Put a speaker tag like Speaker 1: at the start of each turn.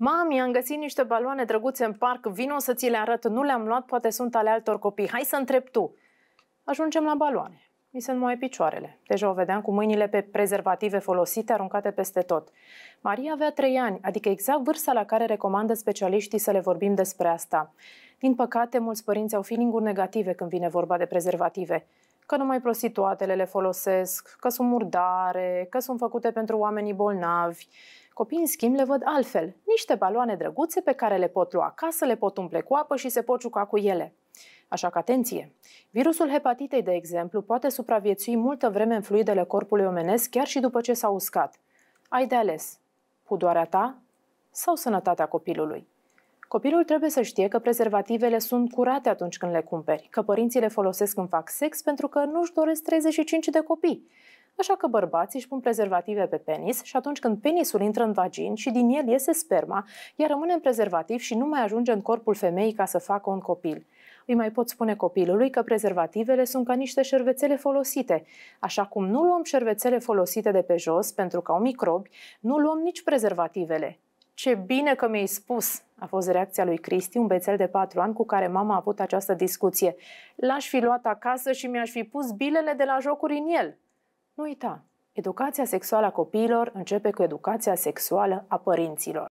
Speaker 1: Mami, am găsit niște baloane drăguțe în parc, vino să ți le arăt, nu le-am luat, poate sunt ale altor copii, hai să întreb tu. Ajungem la baloane. Mi se numai picioarele. Deja o vedeam cu mâinile pe prezervative folosite, aruncate peste tot. Maria avea trei ani, adică exact vârsta la care recomandă specialiștii să le vorbim despre asta. Din păcate, mulți părinți au feeling negative când vine vorba de prezervative că numai prostituatele le folosesc, că sunt murdare, că sunt făcute pentru oamenii bolnavi. Copiii, în schimb, le văd altfel. Niște baloane drăguțe pe care le pot lua acasă, le pot umple cu apă și se pot juca cu ele. Așa că atenție! Virusul hepatitei, de exemplu, poate supraviețui multă vreme în fluidele corpului omenesc chiar și după ce s-a uscat. Ai de ales pudoarea ta sau sănătatea copilului. Copilul trebuie să știe că prezervativele sunt curate atunci când le cumperi, că părinții le folosesc când fac sex pentru că nu-și doresc 35 de copii. Așa că bărbații își pun prezervative pe penis și atunci când penisul intră în vagin și din el iese sperma, ea rămâne în prezervativ și nu mai ajunge în corpul femeii ca să facă un copil. Îi mai pot spune copilului că prezervativele sunt ca niște șervețele folosite. Așa cum nu luăm șervețele folosite de pe jos pentru că au microbi, nu luăm nici prezervativele. Ce bine că mi-ai spus! A fost reacția lui Cristi, un bețel de patru ani cu care mama a avut această discuție. L-aș fi luat acasă și mi-aș fi pus bilele de la jocuri în el. Nu uita, educația sexuală a copiilor începe cu educația sexuală a părinților.